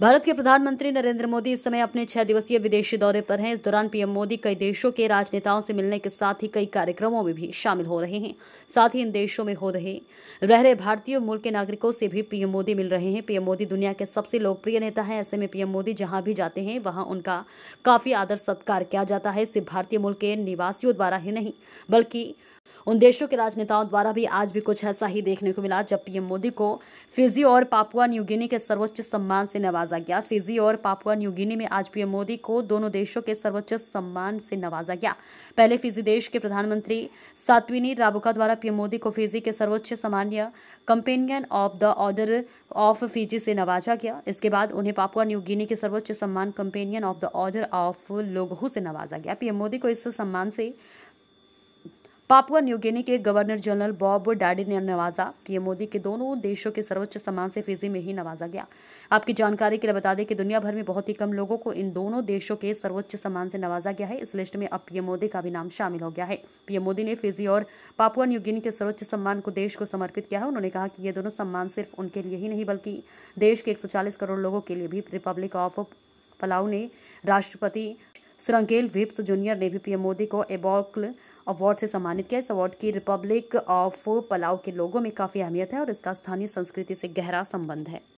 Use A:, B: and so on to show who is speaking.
A: भारत के प्रधानमंत्री नरेंद्र मोदी इस समय अपने छह दिवसीय विदेशी दौरे पर हैं इस दौरान पीएम मोदी कई देशों के राजनेताओं से मिलने के साथ ही कई कार्यक्रमों में भी शामिल हो रहे हैं साथ ही इन देशों में हो रहे रह रहे भारतीय मूल के नागरिकों से भी पीएम मोदी मिल रहे हैं पीएम मोदी दुनिया के सबसे लोकप्रिय नेता है ऐसे में पीएम मोदी जहां भी जाते हैं वहां उनका काफी आदर सत्कार किया जाता है सिर्फ भारतीय मूल के निवासियों द्वारा ही नहीं बल्कि उन देशों के राजनेताओं द्वारा भी आज भी कुछ ऐसा ही देखने को मिला जब पीएम मोदी को फिजी और पापुआ न्यूगिनी के सर्वोच्च सम्मान से नवाजा गया फिजी और पापुआ न्यूगिनी में आज पीएम मोदी को दोनों देशों के सर्वोच्च सम्मान से नवाजा गया पहले फिजी देश के प्रधानमंत्री सातवीनी राबुका द्वारा पीएम मोदी को फिजी के सर्वोच्च सामान्य companion of the order of Fiji से नवाजा गया इसके बाद उन्हें पापुआ न्यू गिनी के सर्वोच्च सम्मान companion of the order of Logohu से नवाजा गया पीएम मोदी को इस सम्मान से पापुआ न्यूगिनी के गवर्नर जनरल बॉब डैडी ने नवाजा पीएम मोदी के दोनों देशों के सर्वोच्च सम्मान से फिजी में ही नवाजा गया आपकी जानकारी के लिए बता दें कि दुनिया भर में बहुत ही कम लोगों को इन दोनों देशों के सर्वोच्च सम्मान से नवाजा गया है इस लिस्ट में अब पीएम मोदी का भी नाम शामिल हो गया है पीएम मोदी ने फिजी और पापुआ न्यूगिनी के सर्वोच्च सम्मान को देश को समर्पित किया है उन्होंने कहा कि ये दोनों सम्मान सिर्फ उनके लिए ही नहीं बल्कि देश के एक करोड़ लोगों के लिए भी रिपब्लिक ऑफ पलाऊ ने राष्ट्रपति सुरंगेल विप्स जूनियर ने भी पीएम मोदी को एबॉक अवार्ड से सम्मानित किया इस अवार्ड की रिपब्लिक ऑफ पलाव के लोगों में काफ़ी अहमियत है और इसका स्थानीय संस्कृति से गहरा संबंध है